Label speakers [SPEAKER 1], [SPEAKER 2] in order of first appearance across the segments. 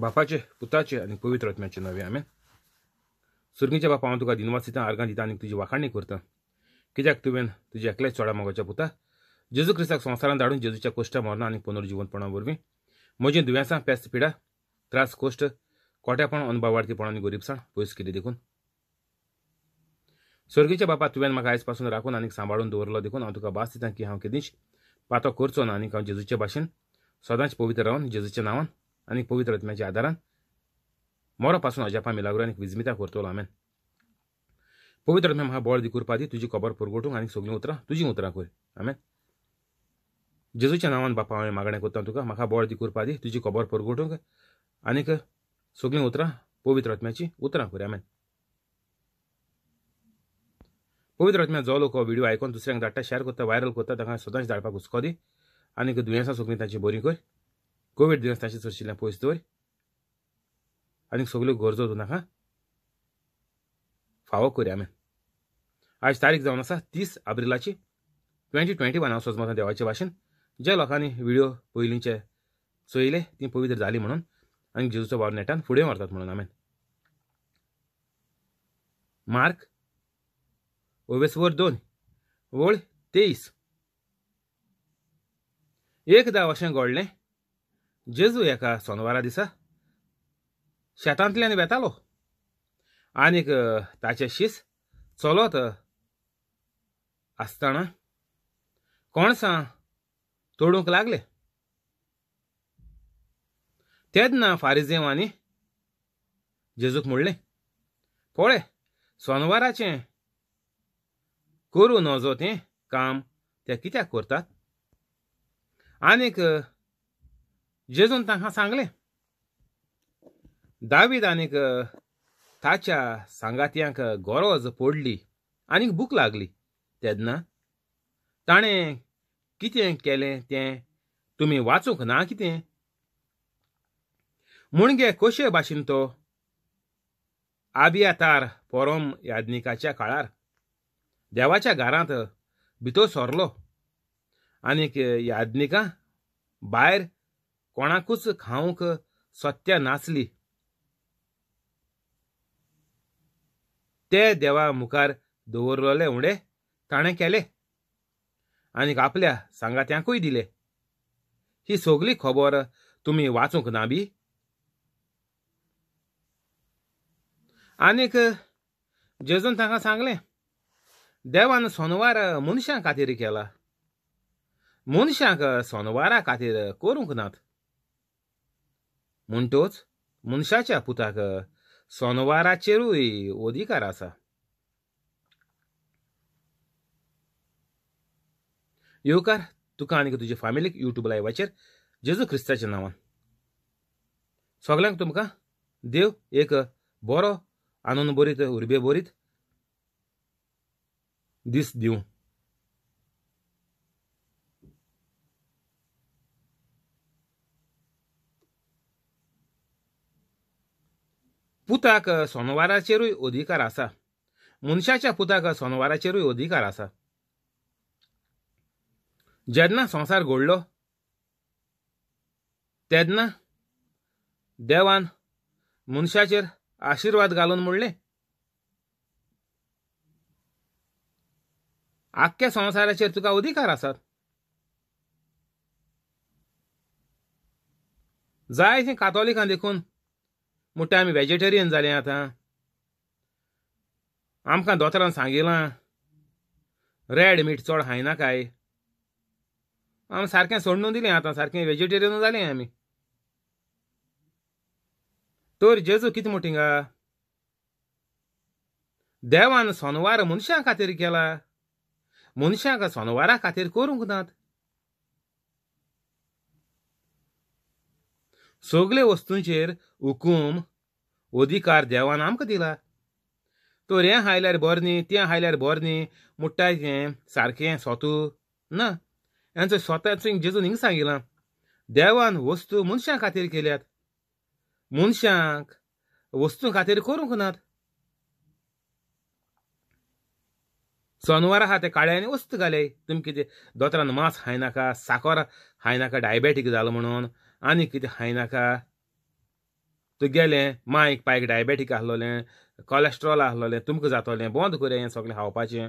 [SPEAKER 1] bafacı putacı anik povitra etmeci naviyame. Surgince bafamandu ka dinuma sitan argan dita anik tuji vakhani kurta. Kijak tuven tuji aklay chada magacha puta. Jesu Krishna samsaran darun Jesu cha kosta morna anik ponor jivan pana borvi. Mojin duvyan sam pest pida tras un kotya pana anubavar ki pana ni goripsan pois kiri dekun. Surgince bafat tuven magais pasun rakun anik sambarun doorla dekun antu ka bas sitan ki ham kedinch. Pato kurtso anik kam Jesu cha bashin. Sadanch povitra on Jesu cha naman. आणि पवित्र आत्म्याच्या आधारान मोरापासून अजापा मिलागूर आणि विजमिता करतलो आमेन पवित्र आत्म्या म्हाका बोळ करपा दी तुजी खबर पुरगोटूंक आनी सगळीं उतरां तुजी उतरां कर हांवें जेजूच्या नांवान बापा हांवें मागणें करता तुका म्हाका बोळ करपा दी तुजी खबर पुरगोटूंक आनीक सगळीं उतरां पवित्र आत्म्याची उतरां कर हांवें पवित्र आत्म्या जो लोक व्हिडिओ आयकून दुसऱ्यांक धाडटा शेअर करता व्हायरल करता ताका सदांच धाडपाक हुस्को दी आनीक दुयेंसां सगळीं तांची बरी कर कोविड दिवस ताशी पयस दवर आनीक सगल्यो गरजो दवर नाका फावो करया आमी आयज तारीख जावन आसा तीस एप्रिलाची ट्वेंटी ट्वेंटी वन वना सोजमता देवाचे भाशेन ज्या लोकांनी व्हिडिओ पयलींचे चोयले ती पवित्र जाली म्हणून आनी जेजूचो वावर नेटान फुडें व्हरतात म्हणून हांवें मार्क ओवेसवर दोन वळ तेईस एकदा अशें घडलें जेजू एका सोनवारा दिसा शेतांतल्यान बेतालो आनीक ताचे शीस चलत आसतना कोणसां तोडूंक लागले तेदना फारिजेवांनी जेजूक म्हणलें पळय सोनवाराचे करूं नजो तें काम ते कित्याक करतात आनीक तांका सांगलें। दावीद आनीक ताच्या सांगात्यांक गरज पडली आनीक भूक लागली तेदना ताणें कितें केलें तें तुमी वाचूंक ना कितें मुणगे कशे भाशेन तो आबियातार परोम याज्ञिकाच्या काळार देवाच्या घरांत भितर सोरलो आनीक याज्ञिकां भायर कोणाकूच खाऊक सत्य नासली ते देवा मुखार दवरलेले उडे ताणें केले आणि आपल्या सांगात्यांकूय दिले ही सगळी खबर तुम्ही वाचूंक ना बी आनीक जेजून तांकां सांगले देवान सोनवार मनशां खातीर केला मनशांक सोनवारा खातीर करूंक नात म्हणटोच मनशाच्या पुताक सोनवाराचेरूय अधिकार आसा येवकार तुका आनी तुजे फॅमिलीक युट्यूब लायव्हाचेर जेजू ख्रिस्ताच्या नांवान सगळ्यांक तुमकां देव एक बरो आनंद बोरीत उर्बे बोरीत दिस दिवं पुताक सोनवाराचेरूय अधिकार आसा मनशाच्या पुताक सोनवाराचेरूय अधिकार आसा जेन्ना संसार घडलो तेन्ना देवान मनशाचेर आशिर्वाद घालून म्हणले आख्या संवसाराचेर तुका अधिकार आसात जायते कातोलिकां देखून म्हणटा आमी वेजिटेरियन जाले आतां आमकां दोतोरान सांगिलां रेड मीट चड काय आमी सारकें सोडून दिलें आतां सारकें वेजिटेरियन जालें आमी तर जेजू कितें तिंगा देवान सोनवार मनशां खातीर केला मनशांक सोनवारा खातीर करूंक नात सगळे वस्तूंचेर हुकूम अधिकार देवान आमकां दिला तर हें हायल्यार बरें न्ही तें हायल्यार बरें न्ही मुट्टाय तें सारकें सोतू ना यांचो स्वताचो जेजून हिंग सांगिलां देवान वस्तू मनशां खातीर केल्यात मनशांक वस्तू खातीर करूंक नात सोनवार आहा ते काळ्यांनी वस्तू घाले तुमी कितें दोतोरान मांस खायनाका साखर खायनाका डायबेटीक जालो म्हणून आनी कितें हाय नाका तुगेलें मायक पायक डायबेटीक आसलोलें कोलेस्ट्रॉल आसलोलें तुमकां जातोलें बंद करें हें सगलें खावपाचें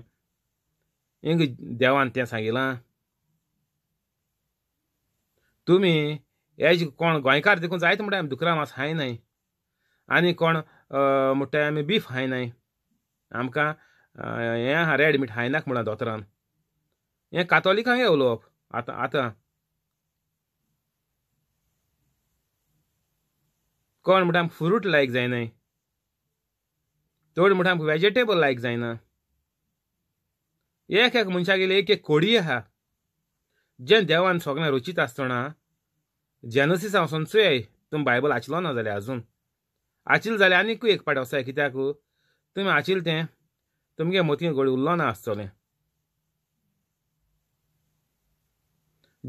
[SPEAKER 1] इंग देवान तें सांगिलां तुमी हेज कोण गोंयकार देखून जायत म्हणटा आमी दुकरां मास खायनाय आनी कोण म्हणटाय आमी बीफ खायनाय आमकां हें रेड मीट खायनाक म्हणून दोतोरान हें कातोलिकांक उलोवप आतां आतां कोण म्हणटा आमकां फ्रूट लायक जायनाय चड म्हणटा आमकां वेजिटेबल लायक जायना एक एक मनशागेली एक एक कोडी आहा जे देवान सगळ्यांक रुचीत आसतना जेनसीस हांव सोनसूय तुम बायबल आचलो ना जाल्यार आजून आचिल जाल्यार आनीकूय एक पाट वसाय कित्याक तुमी आचिल तें तुमगे मोती गोड उरलो ना आसतलें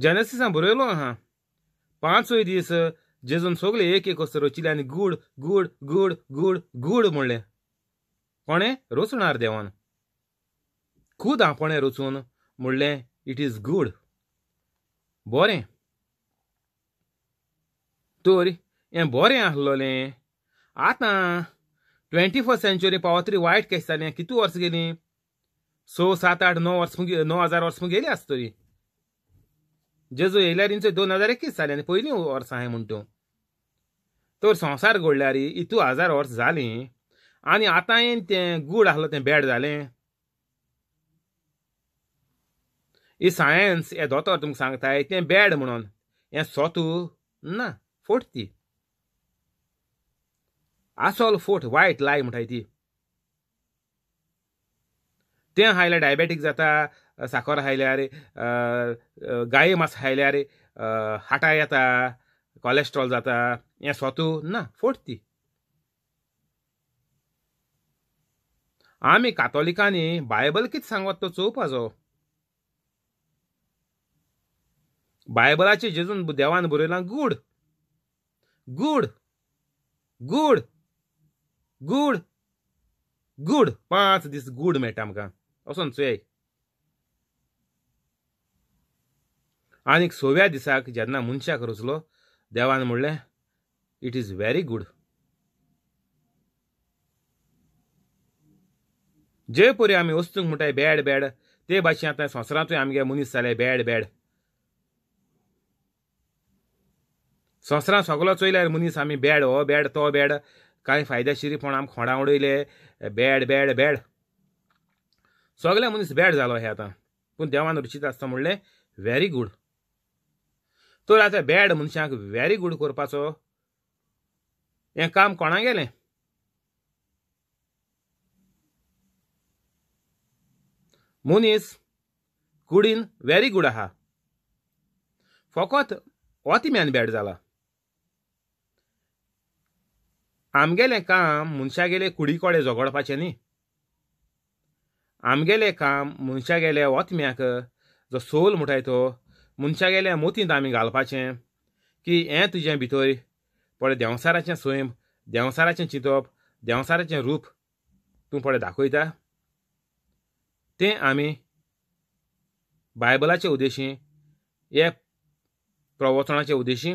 [SPEAKER 1] जेनसिसा बरयलो आहा पांचूय दीस जेजून सोगले एक एक असो आणि good good good good good म्हणलें कोणे रोचणार देवान खुद आपणे रोचून म्हणलें इट इज गूड बरें तर हे बरें आसलोलें आतां ट्वेंटी फर्स्ट सेंच्युरी पावतरी वायट केस जालें कितू वर्स गेलीं स सात आठ णव वर्स णव हजार वर्स गेली आसतली जेजू येयल्यारींचो दोन हजार एकवीस झाले पयलीं वर्सां हांवें म्हूण त्यो तर संवसार घडल्यार इतू हजार वर्स जालीं आनी आता तें गूड आसलो तें बॅड जालें ही सायन्स हे दोतोर तुमकां सांगताय तें बॅड म्हणून हें सोतू ना फोट ती आसोल फोट वायट लाय म्हणटाय ती तें हायला डायबेटीक जाता साखर हायल्यार रे गाये मास खायल्या रे हाटा येता कोलेस्ट्रॉल जाता हें स्वतू ना फोट ती आमी कातोलिकांनी बायबल कित सांगत तो चोवपाचो बायबलाचे जेजून देवान बरयलां good good good good good पांच दीस गूड मेळटा आमकां असोन चोय आनीक सोव्या दिसाक जेन्ना मनशाक रुचलो देवान म्हणलें इट इज व्हेरी गूड जे परी आमी वस्तूंक म्हणटाय बॅड बॅड ते भाशेन आतां संवसारांतूय आमगे मनीस जाले बॅड बॅड संवसारांत सगलो चोयल्यार मनीस आमी बॅड हो बॅड तो बॅड कांय पण आमकां खोंडा उडयले बॅड बॅड बॅड सगले मनीस बॅड जालो हे आतां पूण देवान रुचीत आसता म्हणलें व्हेरी गूड तर आतां बॅड मनशाक वेरी गूड करपाचो हें काम कोणा गेलें मनीस गुडीन वेरी गूड आहा फकत ओतिम्यान बॅड जाला आमगेलें काम मनशागेले कुडीकोडे झगडपाचें न्ही आमगेलें काम मनशागेल्या ओतम्याक जो सोल म्हणटाय तो मनशागेले मोतींत आमी घालपाचें की हें तुजे भितर पळय देंवसाराचें स्वयं देंवसाराचें चिंतप देंवसाराचें रूप तूं पळय दाखयता तें आमी बायबलाचे उद्देशी हे प्रवचनाचे उद्देशी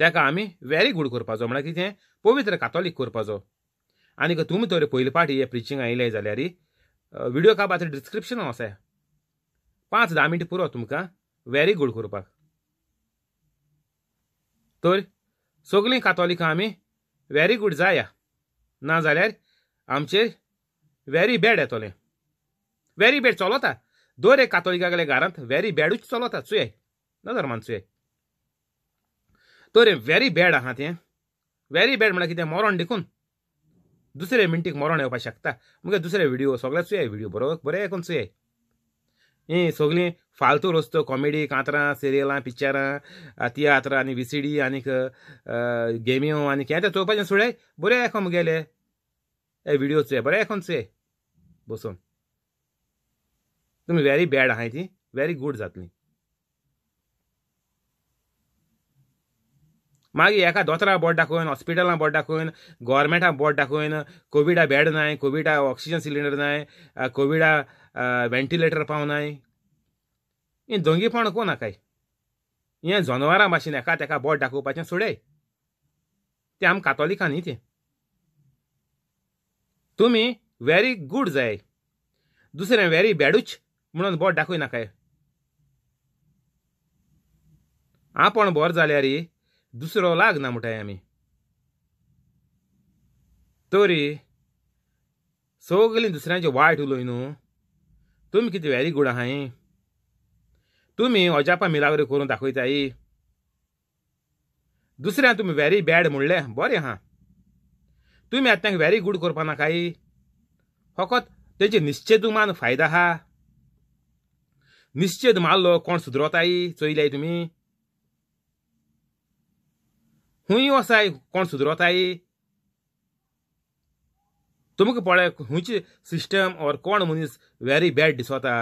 [SPEAKER 1] ताका आमी वेरी गूड करपाचो म्हळ्यार कितें पवित्र कातोलीक करपाचो आनीक तुमी तर पयले फाटी हे प्रिचींग आयले जाल्यार व्हिडिओ काबार डिस्क्रिप्शन आसा पांच धा मिनटां पुरो तुमकां व्हेरी गुड करपाक तर सगलीं कातोलिकां आमी व्हेरी गुड जाया ना जाल्यार आमचेर व्हेरी बॅड येतोलें व्हेरी बॅड चलोता दर एक कातोलिकागेल्या घरांत व्हेरी बॅडूच चलोता चुये ना धर्मान चुये तर व्हेरी बॅड आहा तें व्हेरी बॅड म्हळ्यार कितें मरण देखून दुसरे मिनटीक मरण येवपाक शकता मुगे दुसरे व्हिडिओ सगळ्या चुय व्हिडिओ बरोबर बरें करून चुये हीं सगळी फालतू रस्तो कॉमेडी कांतरां सिरियलां पिक्चरां तियात्र आनी वी सी डी आनीक गेम्यो आनी हें तें चोवपाचें सोडे बरें आयको मुगेले हे विडियो चोय बरें आयको चोय बसून तुमी व्हेरी बॅड आहाय ती व्हेरी गूड जातली मागीर एका दोतरा बोट दाखोवन हॉस्पिटलां बोट दाखोवन गोवोरमेंटा बोट दाखोवन कोविडा बॅड नाय कोविडा ऑक्सिजन सिलिंडर नाय कोविडा वेंटिलेटर पावनाय हें दोंगीपण को नाकाय हें जनावरां भाशेन एका तेका बोट दाखोवपाचें सोडय ते आम कातोलिकां न्ही ते तुमी व्हेरी गूड जाय दुसरें व्हेरी बॅडूच म्हणून बोट दाखोय नाकाय आपण बोर जाल्यार दुसरो ना म्हणटाय आमी तरी सगळीं दुसऱ्यांचे वायट उलोय न्हू तुम्ही किती व्हॅरी गुड आहे तुम्ही अजापा मिलावरी करून दाखवताय दुसऱ्या तुम्ही व्हॅरी बॅड म्हणले बरें हा तुम्ही आतां व्हॅरी गुड करपा नाकाय फकत तेजे निश्चेदुमान फायदा हा निश्चेद मारलो कोण सुदरताय चोयलाय तुम्ही खूंय वसाय कोण सुदरताय तुमकां पळय खंयची सिस्टम और कोण मनीस वेरी बॅड दिसोता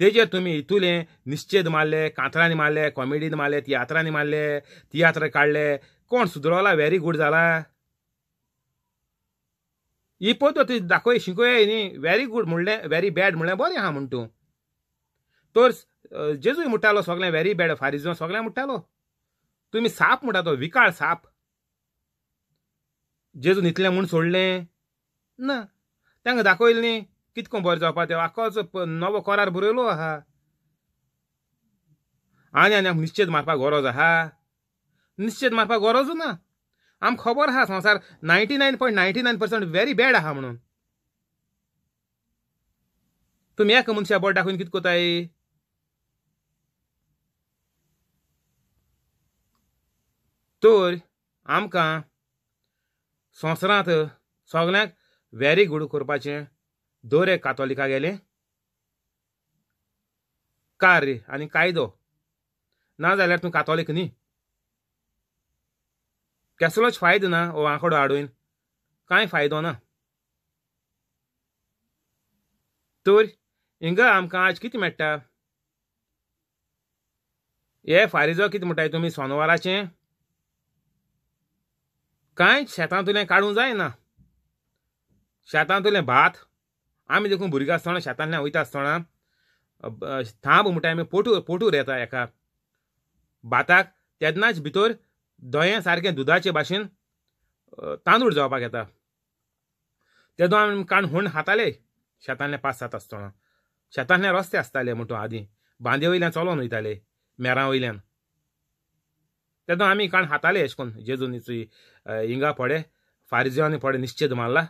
[SPEAKER 1] तेजेर तुमी इतुले निश्चेद मारले कांतरांनी मारले कॉमेडीन मारले तियात्रांनी मारले तियात्र काडले कोण सुदरवला व्हेरी गूड जाला ही ती दाखोय शिकोय न्ही वेरी गूड म्हणलें व्हेरी बॅड म्हणलें बरें आहा म्हण तूं तर जेजूय म्हणटालो सगळें व्हेरी बॅड फारिजो सगळें म्हणटालो तुमी साप म्हणटा तो विकाळ साप जेजून इतलें म्हूण सोडलें ना तांकां दाखयल न्ही कितको बरें जावपा तें हो? आखोच नवो करार बरयलो आहा आनी आनी आमकां निश्चेद मारपाक गरज आहा निश्चेद मारपाक गरज ना आम खबर आहा संवसार ninety nine point ninety nine percent very bad आहा म्हणून तुमी एका मनशा बोट दाखोवन कित कोताय तर आमकां संवसारांत सगळ्यांक वेरी गुड करपाचें दोरे कातोलिका गेले रे आनी कायदो ना जाल्यार तूं कातोलीक न्ही केसलोच फायदो ना हो आंकडो हाडून कांय फायदो ना तर हिंगा आमकां आज कितें मेळटा हे फारीजो कितें म्हणटाय तुमी सोनवाराचें कांय शेतांतुलें काडूंक जायना शेतांतले भात आमी देखून भुरगीं आसतना शेतांतल्यान वयता आसतना थांब म्हणटा आमी पोटू पोटूर येता एका भाताक तेन्नाच भितर दोयें सारकें दुदाचे भाशेन तांदूळ जावपाक येता तेदो आमी काण हुण हाताले शेतांतले पास जाता आसतना शेतांतले रस्ते आसताले म्हणटो आदीं बांदे वयल्यान चलोन वयताले मेरां वयल्यान तेदो आमी काण हाताले अशें करून जेजून हिंगा फोडे फारिजेवांनी फोडे निश्चेद मारला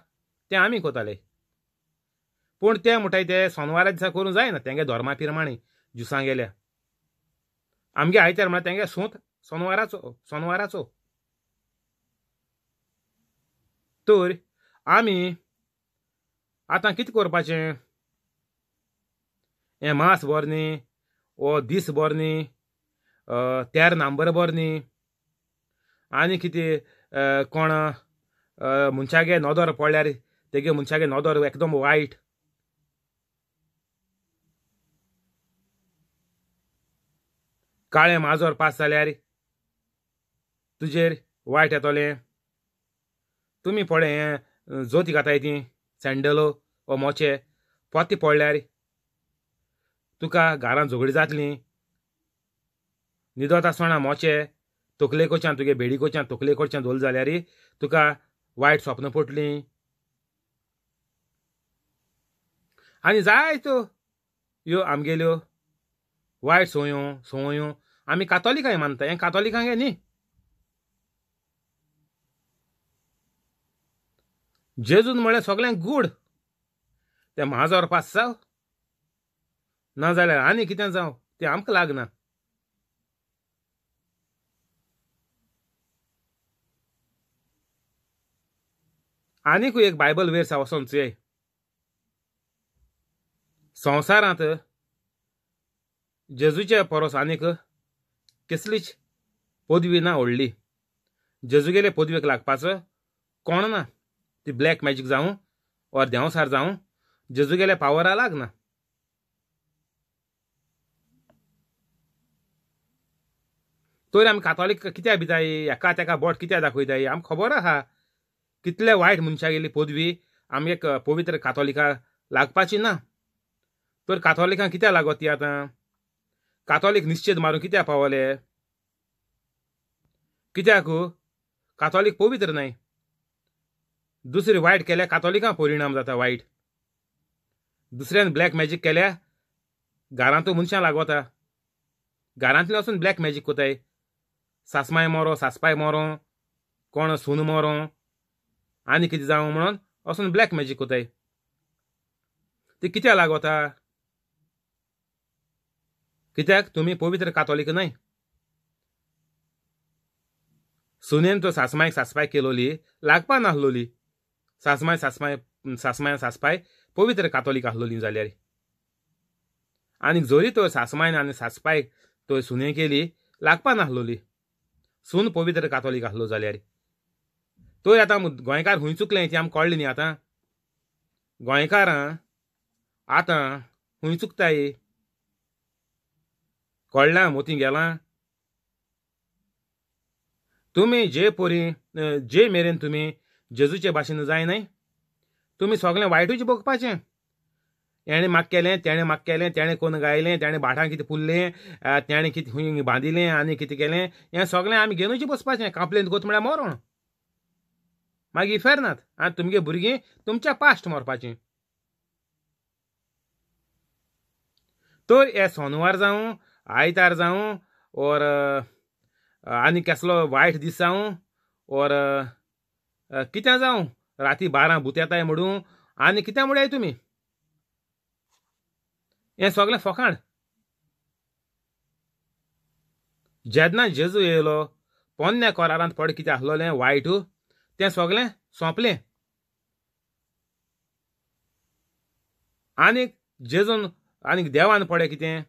[SPEAKER 1] ते आमी कोताले पूण ते म्हणटाय ते सोनवारा दिसा करूं जायना तेंगे धर्मा प्रमाणे जुसां गेल्या आमगे आयतार म्हळ्यार तेंगे सूत सोनवाराचो सोनवाराचो तर आमी आतां कितें करपाचें हें मास बर न्ही वो दीस बर न्ही तेर नंबर बर न्ही आनी कितें कोण मनशागे नदर पडल्यार तेगे मनशागे সাগে एकदम वायट काळे माजोर पास जाल्यार तुजेर वायट येतोलें तुमी पळय हें जोती घाताय ती सँडलो ओ मोचे पोती पडल्यार तुका घारां झोगडी जातली न्हिदोत आसतना मोचे तकले कोच्यान तुगे बेडी कोच्यान तकले दोल धोल जाल्यार तुका वायट स्वप्न पटलीं आनी जायत्यो यो आमगेल्यो वायट सोयो सोयो आमी कातोलिकाय मानता हें कातोलिकांगे न्ही जेजून म्हळ्यार सगळ्यांक गूड तें वर पास जाव नाजाल्यार आनी कितें जावं तें आमकां लागना आनीकूय एक बायबल वेर्स वसोन संवसारांत जेजूच्या परोस आनीक कसलीच पदवी ना ओडली जेजूगेले पदवेक लागपाचो कोण ना ती ब्लॅक मॅजीक जावं और देंवसार जावं जेजूगेल्या पावरा लागना तर आमी कातोलीक कित्याक भिताय एका तेका बोट कित्याक दाखयताय आमकां खबर आसा कितले वायट मनशागेली पदवी आमगे पवित्र कातोलिका लागपाची ना तर कातोलिकांक कित्याक लागत ती आतां कातोलीक निश्चेद मारूंक कित्याक पावले कित्याक कातोलीक पवित्र नाही दुसरे वायट केल्या कातोलिकां परिणाम जाता वायट दुसऱ्यान ब्लॅक मॅजिक केल्या घरांतू मनशां लागवता घरांतले वचून ब्लॅक मॅजिक कोताय सासमाय मोरो सासपाय मोरो कोण सून मोरो आनी कितें जावं म्हणून असून ब्लॅक मॅजिक कोताय ते कित्याक लागवता कित्याक तुम्ही पवित्र कातोलीक न्हय सुनेन तो सासमायक सासपाय केलोली लागपा नाहलोली सासमाय सासमाय सासमाय सासपाय पवित्र कातोलीक आहलोली जाल्यार आनी जोरी तो सासमायन आनी सासपायक तो सुने केली लागपा नाहलोली सून पवित्र कातोलीक आसलो जाल्यार तो आतां गोंयकार खंय चुकलें ती आमकां कळ्ळें न्ही आतां गोंयकारां आतां खंय चुकताय कळ्ळा मोती गेला तुमी जे पोरी जे मेरेन तुमी जेजूचे भाशेन जाय न्हय तुमी सगळें वायटूच भोगपाचें एणें म्हाका केलें तेणें म्हाका केलें तेणें कोण गायलें तेणें भाटां कितें पुल्लें तेणें कितें खूंय बांदिलें आनी कितें केलें हें सगळें आमी घेवनूच बसपाचें कंप्लेन कोत म्हळ्यार मरोण मागीर इफेर नात तुमगे भुरगीं तुमच्या पास्ट मरपाचीं तर हे सोनवार जावं आयतार जाऊ और आनी कसलो वायट दीस जावं और कित्या जाऊ राती बारा भूत येताय म्हणू आनी कित्या आय तुम्ही हें सगळे फकाण जेदना जेजू येयलो पोन्न्या कोरारांत पड कितें आसलोलें वायट तें सगलें सोंपलें आनीक जेजून आनीक देवान पडे कितें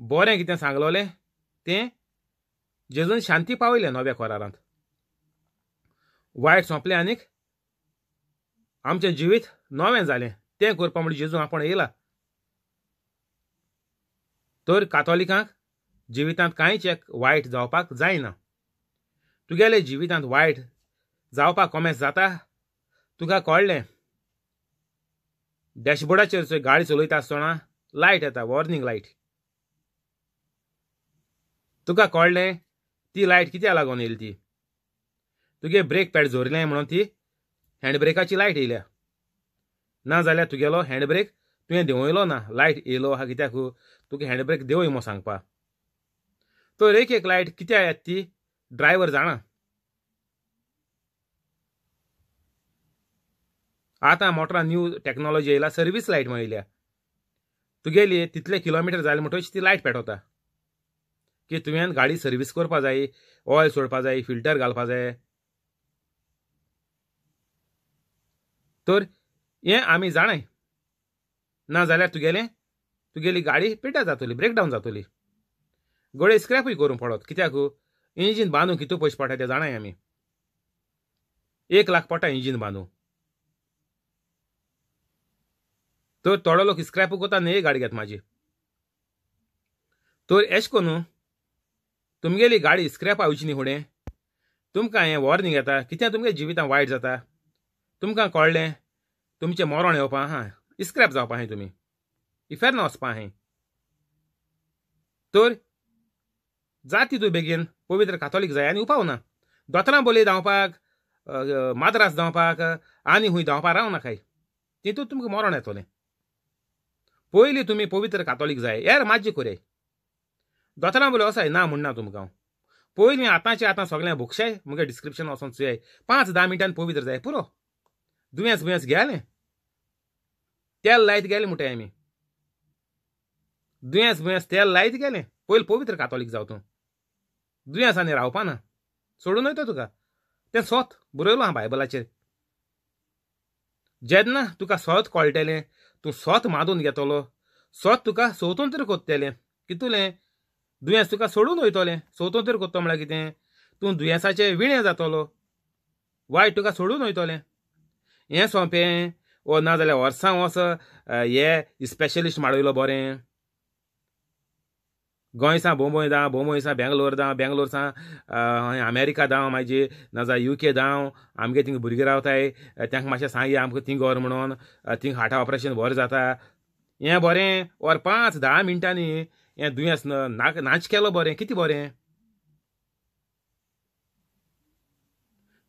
[SPEAKER 1] बरें कितें सांगलोलें तें जेजून शांती पावयलें नव्या करारांत वायट सोंपलें आनीक आमचें जिवीत नवें जालें तें करपा म्हूण जेजू आपण येला तर कातोलिकांक जिवितांत कांयच एक वायट जावपाक जायना तुगेले जिवितांत वायट जावपाक कोमेस जाता तुका कळ्ळें डॅशबोर्डाचेर गाडी चलयता आसतना लायट येता वॉर्निंग लायट तुका कळ्ळें ती लायट कित्या लागोन येयली ती तुगे ब्रेक पॅड जोरिल्लें म्हणून ती हँडब्रेकाची लायट येयल्या ना जाल्यार तुगेलो हँडब्रेक तुवें देंवयलो ना लायट येयलो हा कित्याक तुका हँडब्रेक देंवय म्हूण सांगपा तर एक एक लायट कित्या येत ती ड्रायवर जाणा आतां मोटरां न्यू टॅक्नॉलॉजी येयला सर्वीस लायट मेळयल्या तुगेली तितले किलोमिटर जाले म्हणटकच ती लायट पेटोवता की तुवें गाडी सर्वीस करपा जाय ऑयल सोडपा जाय फिल्टर घालपा जाय तर हे आमी जाणाय ना जाल्यार तुगेलें तुगेली गाडी पेटा जातली ब्रेकडावन जातली गोळे स्क्रॅपूय करूंक पडत कित्याक इंजीन बांदूं कितू पयशे पडटा ते जाणाय आमी एक लाख पडटा इंजीन बांदूंक तर थोडो लोक स्क्रॅपूक करता न्ही गाडी घेत म्हाजी तर एश करून तुमगेली गाडी स्क्रॅप आवची न्ही फुडें तुमकां हें वॉर्निंग येता कित्या तुमगे जिवितां वायट जाता तुमकां कळ्ळें तुमचें मोरण येवपा आहा स्क्रॅप जावपा आहाय तुमी इफेर्ना वचपा आहाय तर जाती तूं बेगीन पवित्र कातोलीक जाय आनी उपावना दोतरां बोली धांवपाक माद्रास धांवपाक आनी हूंय धांवपाक रावना नाकाय तितूंत तुमकां मोरण येतोलें पयलीं तुमी पवित्र कातोलीक जाय यार माजी कोरे दोतोरां वसाय ना म्हणना तुमकां पयलीं आतांचे आतां सगळ्यांक भुकशाय म्हगे डिस्क्रिप्शन वचोन चुयाय पांच धा मिनटान पवित्र जाय पुरो दुयेंस बुयेंस घेयालें तेल लायत गेले म्हणटाय आमी दुयेंस बुयेंस तेल लायत गेले पयलीं पवित्र कातोलीक जाव तूं दुयेंसांनी रावपा ना सोडून वयता तुका तें सोत बरयलो हा बायबलाचेर जेन्ना तुका सोत कळटलें तूं सोत मादून घेतलो सोत तुका सोतून तरी कोत्तलें कितुलें दुयेंस तुका सोडून वयतलें सोदून तर कोत्तो म्हळ्यार कितें तूं दुयेंसाचें विणें जातलो वायट तुका सोडून वयतलें हें सोंपें ओ नाजाल्यार वर्सां वर्स हे स्पेशलिस्ट माडयलो बरें गोंयसा बोंबय धांव बोंबोयसा बेंगलोर धांव बेंगलोरसा अमेरिका धांव म्हाजी नाजाल्यार युके धांव आमगे थिंग भुरगीं रावताय तेंकां मातशें सांगया आमकां थिंग व्हर म्हणून थिंग हार्टा ऑपरेशन बरें जाता हें बरें वर पांच धा मिनटांनी हे दुयेंस नाच ना केलो बरें कितें बरें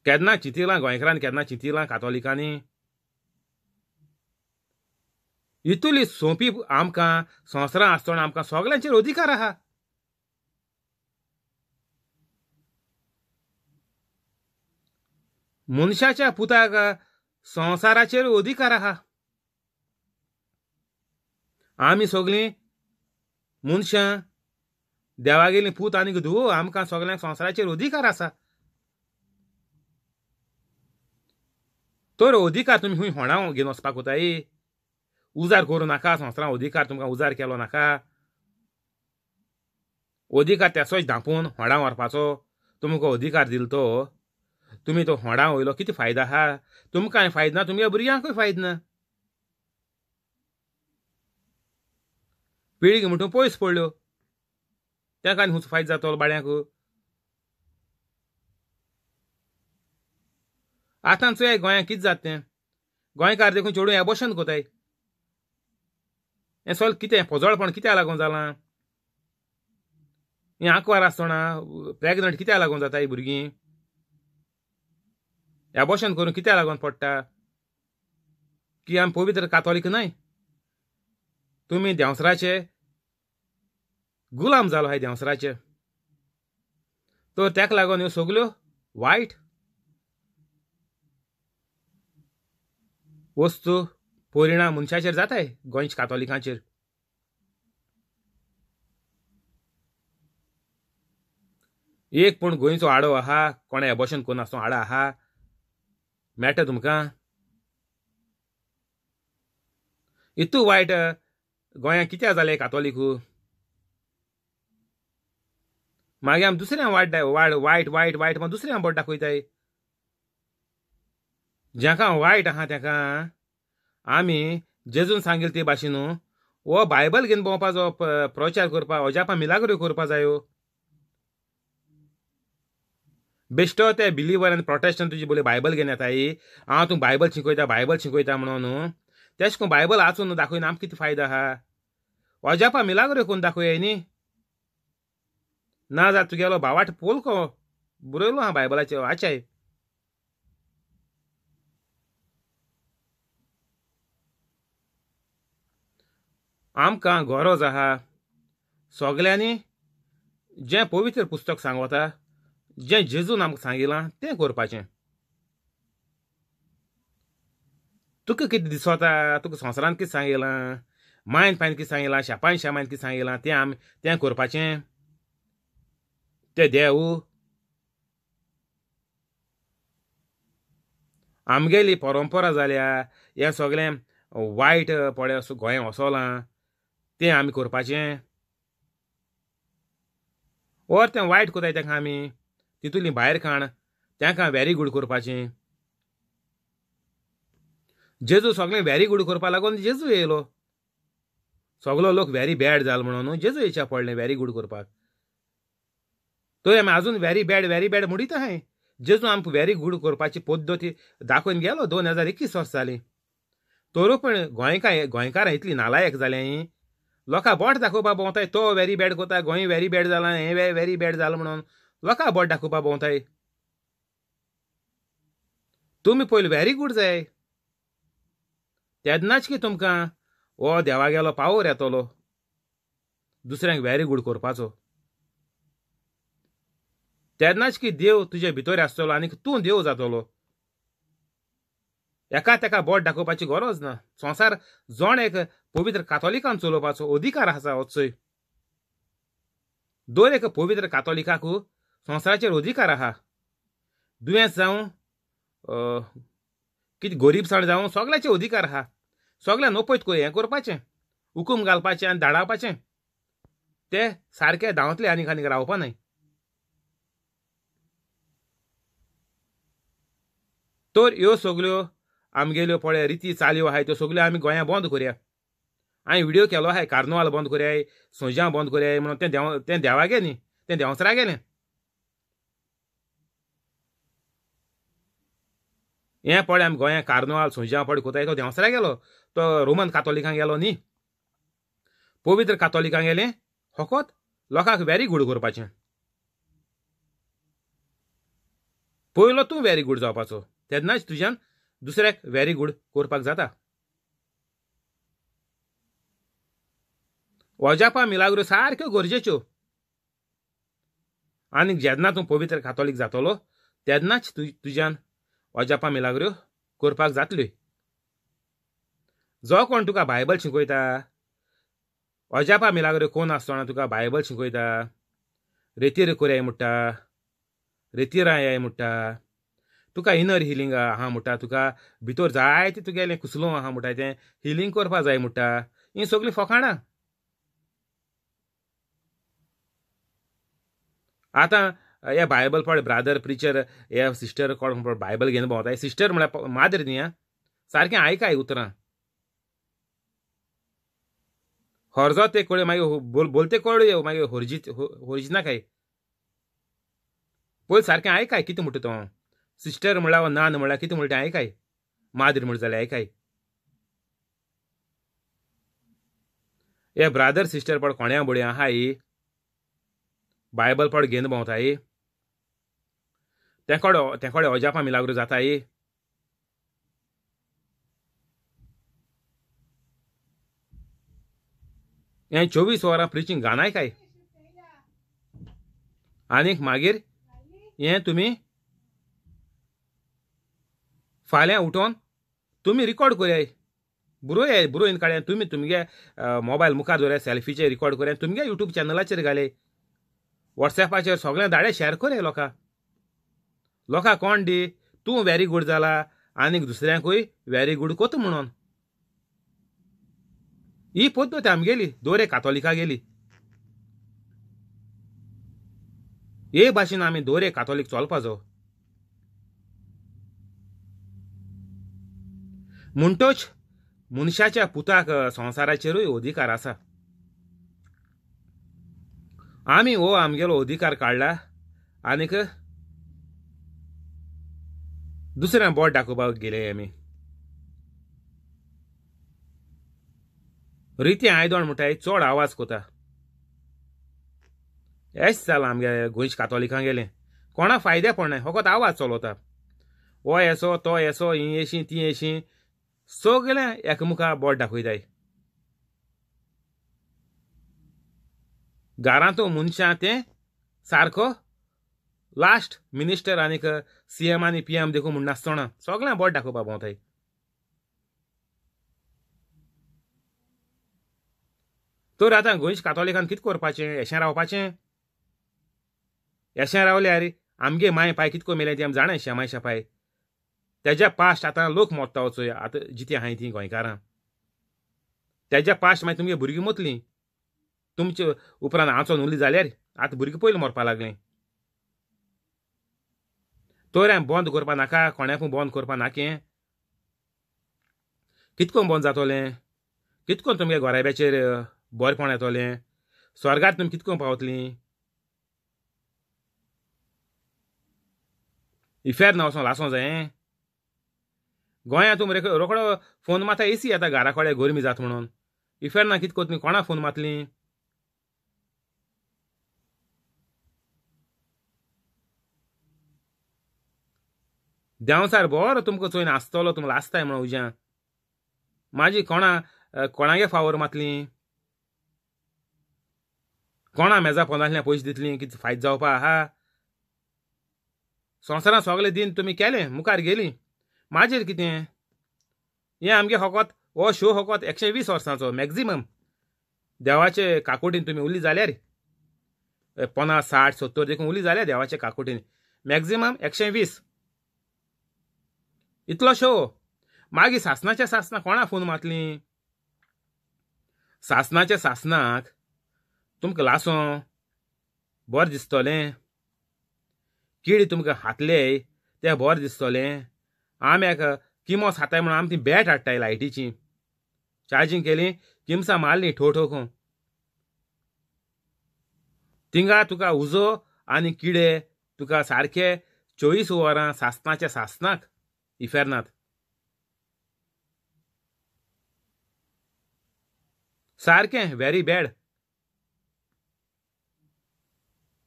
[SPEAKER 1] केन्ना चिंतिलां गोंयकारान केन्ना चिंतिलां कातोलिकांनी इतुली सोंपी आमकां संवसारां आसतना आमकां सगल्यांचेर अधिकार आहा मनशाच्या पुताक संवसाराचेर अधिकार आहा आमी सगळीं मनशां देवागेली पूत आनीक धू आमकां सगल्यांक संवसाराचेर अधिकार आसा तर अधिकार तुमी खंय होणाव घेवन वचपाक वताय उजार करूं नाका संवसारान अधिकार तुमकां उजार केलो नाका अधिकार त्यासोच धांपून होणां व्हरपाचो तुमकां अधिकार दिलो तो तुमी तो होणां वयलो कितें फायदो आहा तुमकांय फायदो ना तुमगे भुरग्यांकूय फायदो ना पिळगी म्हणून पयस पडल्यो त्या काय खंयचो फायदो जातलो बाळ्याक आतां चोय गोंयांत किती जाता तें गोंयकार देखून चेडूं एबॉशन कोताय हें सगळें कितें फोजळपण कित्याक लागून जालां हें आंकवार आसतना प्रेग्नंट कित्याक लागून जाता ही भुरगीं एबॉशन करून कित्याक लागून पडटा की आमी पवित्र कातोलीक न्हय तुमी देंवसराचे गुलाम जालो हाय देवसराचे तर त्याक लागून ह्यो सगल्यो वायट वस्तू परिणाम मनशाचेर जाताय गोंयच्या कातोलिकांचेर एक पूण गोंयचो आडो आहा कोणा कोण असो आडो आहा मेळटा तुमकां इतू वायट गोंयांत किती जालें कातोलिकू मागे आम दुसरे वाट वायट वाड वायट वायट वायट मा दुसरे बोट दाखयताय जाका वायट आहा तेका आम्ही जेजून सांगेल ते भाशेन वो बायबल घेवन भोंवपाचो प्रचार करपा अजापा मिलागऱ्यो करपा जायो बेश्टो ते बिलिवर आनी प्रोटेस्टंट तुजी बोले बायबल घेवन येताय हांव तुका बायबल शिकयता बायबल शिकयता म्हणून न्हू तेश कोन बायबल आसून दाखयन आमकां कितें फायदो आहा अजापा मिलागऱ्यो कोण दाखोय न्ही ना जा तुगेलो बावाट पोल को बरयलो हा बायबलाचे वाचाय आमकां गरज आहा सगल्यांनी जें पवित्र पुस्तक सांगोता जें जेजून आमकां सांगिलां तें करपाचें तुका कितें दिसोता तुका संवसारान कितें सांगिलां मायन पायन कितें सांगिलां शापान शामान कितें ते तें आमी तें करपाचें ते देऊ आमगेली परंपरा जाल्या हें सगळें वायट असो गोंय वसोलां तें आमी करपाचें ओर तें वायट कोताय तेका आमी तितूली भायर खाण तेका वेरी गूड करपाचें जेजू सगळें वेरी गूड करपा लागून जेजू येयलो सगलो लोक वेरी बॅड जाल म्हणून जेजू येच्या पडलें वेरी गूड करपाक तोय अजून व्हेरी बॅड व्हेरी बॅड म्हणत आहाय जेजू आमकां व्हेरी गूड करपाची पद्दती दाखोवन गेलो दोन हजार एकवीस वर्स जाली तर पण गोंयकार गोंयकारां इतली नालायक जालें लोकां बोट दाखोवपा भोंवताय तो व्हेरी बॅड कोता गोंय व्हेरी बॅड जालां हें व्हेरी बॅड जालां म्हणून लोकां बोट दाखोवपा भोंवताय तुमी पयलीं व्हेरी गूड जाय तेन्नाच की तुमकां हो देवा गेलो पावर येतलो दुसऱ्यांक व्हेरी गूड करपाचो तेन्नाच की देव तुजे भितर आसतलो आनी तूं देव जातलो एका तेका बोट दाखोवपाची गरज ना संसार जण एक पवित्र कातोलिकान चलोवपाचो अधिकार आसा वचय दर एक पवित्र कातोलिकाक संवसाराचेर अधिकार आहा दुयेंस जावं कितें गरीबसाण जावं सगल्याचे अधिकार आहा सगल्या नोपयत कोर हें करपाचें हुकूम घालपाचें आनी धाडावपाचें ते सारके धांवतले आनी आनीक रावपा न्हय तर यो सगल्यो आमगेल्यो पळय रिती चाल्यो आहाय त्यो सगल्यो आमी गोंया बंद करया हांवें व्हिडियो केलो आहाय कार्नवाल बंद करयाय सोजां बंद करयाय म्हणून तें देव तें देवा गेलें तें देवसरा गेलें हें पळय आमी गोंया कार्नवाल सोजां पळय कोताय तो देवसरा गेलो तो रोमन कातोलिकांक गेलो न्ही पवित्र कातोलिकांक गेलें फकत लोकांक वेरी गूड करपाचें पयलो तूं वेरी गूड जावपाचो तेन्नाच तुज्यान दुसऱ्याक व्हेरी गुड करपाक जाता वजापा मिलाग्रो सारक्यो गरजेच्यो आनी जेन्ना तूं पवित्र कातोलीक जातलो तेन्नाच तुज्यान वजापा मिलाग्रो करपाक जातल्यो जो कोण तुका बायबल शिकयता अजापा मिलाग्र्यो कोण आसतना तुका बायबल शिकयता रेतीर कोऱ्याय म्हणटा रेतीराय म्हणटा तुका इनर हिलींग आहा म्हणटा तुका भितर जायते तुगेलें कुसलो आहा म्हणटा तें हिलींग करपा जाय म्हणटा हीं सगलीं फकाणां आतां हे बायबल पळय ब्रादर प्रिचर हे सिस्टर कोण बायबल घेवन भोंवता हे सिस्टर म्हळ्यार मादर न्ही आं सारकें आयकाय उतरां हरजो ते कोळे मागीर हो, बोल बोलते येव मागीर होरजी हो, होरजिना काय पळय सारकें आयकाय कितें म्हणटा तो सिस्टर म्हणला व नान म्हणला कितें म्हणटा काय आयकाय म्हणत झाले जाल्यार आयकाय हे ब्रादर सिस्टर पड कोण्या बुड्या आहाय बायबल पड घेन भोंवताय तेकोड तेकोडे अजापा लागून जाताय हे चोवीस वरां प्रिचिंग गाणं आयकाय आनीक मागीर हे तुम्ही फाल्यां उठोन तुमी रिकॉर्ड करयाय बरोय याय बरो तुम्ही तुमी तुमगे मोबायल मुखार दवरया सेल्फीचे रिकॉर्ड करया तुमगे युट्यूब चॅनलाचेर घाले वॉट्सॅपाचेर सगळें धाडे शेअर करया लोकां लोकां कोण दी तूं वेरी गूड जाला आनीक दुसऱ्यांकूय व्हेरी गूड कोत म्हणून ही पद्दत आमगेली दोरे कातोलिका गेली हे भाशेन आमी दोरे कातोलीक चलपाचो म्हणटोच मनशाच्या पुताक संवसाराचेरूय अधिकार आसा आमी हो आमगेलो अधिकार काढला आनीक दुसऱ्या बोट दाखोवपाक गेले आमी रिती आयदोण म्हणटाय चड आवाज कोता एश जाला आमगे गोंयच्या कातोलिकां गेलें कोणा फायदे पडना फकत आवाज चलोता हो येसो तो येसो ही येशी ती येशी সগেলে একমুখা বর ডাকুই দেয় गारांतो मनशां तें सारको लास्ट मिनिस्टर आनीक सीएम आनी पीएम देखून म्हण नासतना सगळ्यांक बोट दाखोवपा भोंवताय तर आतां गोंयच्या कातोलिकान कितें करपाचें येशें रावपाचें येशें रावल्यार आमगे माय पाय कितको मेलें तें आमी जाणा शेमाय शेपाय त्याच्या पास्ट आता लोक मोडता वचोय आतां जिते हाय ती गोंयकारां तेज्या पास्ट मागीर तुमगे भुरगीं मोतलीं तुमचे उपरांत आचोन उरली जाल्यार आतां भुरगीं पयलीं मरपा लागले तर हांवें बंद करपा नाका कोणाकूय बंद करपा नाके कितकोन बंद जातोलें कितकोन तुमगे गोराब्याचेर बरेपण येतोलें स्वर्गात तुमी कितको पावतलीं इफेर न वचोन लासों जायें गोंया तुम रोखडो फोन माथा एसी येता घारा कोडे गोरमी जात म्हणून ना कित कोत कोणा फोन मातली देंवसार बरो तुमकां चोयन आसतलो तुम आसताय म्हण उज्या म्हाजी कोणा कोणागे फावर मातली कोणा मेजा पोंदांतल्या पयशे दितली कितें फायद जावपा आहा संवसारांत सगळे दिन तुमी केले मुखार गेली माझेर कितें हें आमगे फकोत हो शो फकत एकशे वीस वर्सांचो मॅक्झिमम देवाचे काकुटीन तुमी उरली जाल्यार पन्नास साठ सत्तर देखून उरली जाल्यार देवाचे काकुटीन मॅक्झिमम एकशे वीस इतलो शो मागीर सासनाच्या सासना कोणा फोन मातली सासनाच्या सासनाक तुमकां लासो बरें दिसतलें कीड तुमकां हातले तें बरें दिसतलें आम्याक किमो साताय म्हणून आमी ती बॅट हाडटाय लायटीची चार्जिंग केली किमसां मारली ठोठोको तिंगा तुका उजो आनी किडे तुका सारखे चोवीस वरां सासनाच्या सासनाक इफेरनात सारखे व्हेरी बॅड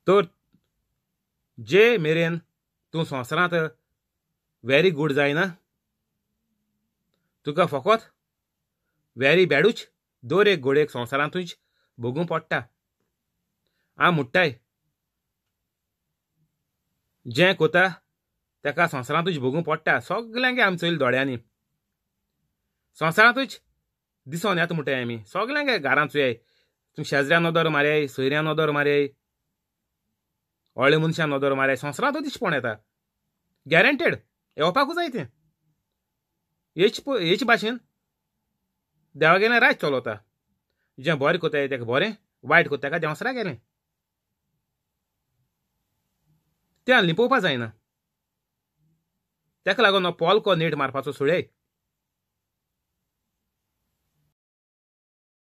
[SPEAKER 1] तर जे मेरेन तूं संवसारांत वेरी गुड जायना तुका फकोत वेरी बॅडूच दर एक घोडेक संवसारांतूच भोगूंक पडटा आ म्हणटाय जें कोता ताका संवसारांतूच भोगूंक पडटा सगल्यांगे आमचोईल दोळ्यांनी संवसारांतूच दिसोन येता म्हणटाय आमी सगल्यांगे घरांत चुयाय तूं शेजऱ्या नदर मारयाय सोयऱ्या नदर मारयाय व्हडल्या मनशां नदर मारयाय संवसारांतूच दिसपण येता गॅरंटेड येवपाकूच जाय तें हेच हेच भाशेन देवागेलें राज चलोता जें बरें कोताय तेका बरें वायट कोता तेका देंवसरा गेलें तें लिपोवपा जायना तेका लागून हो पोलको नेट मारपाचो सुळे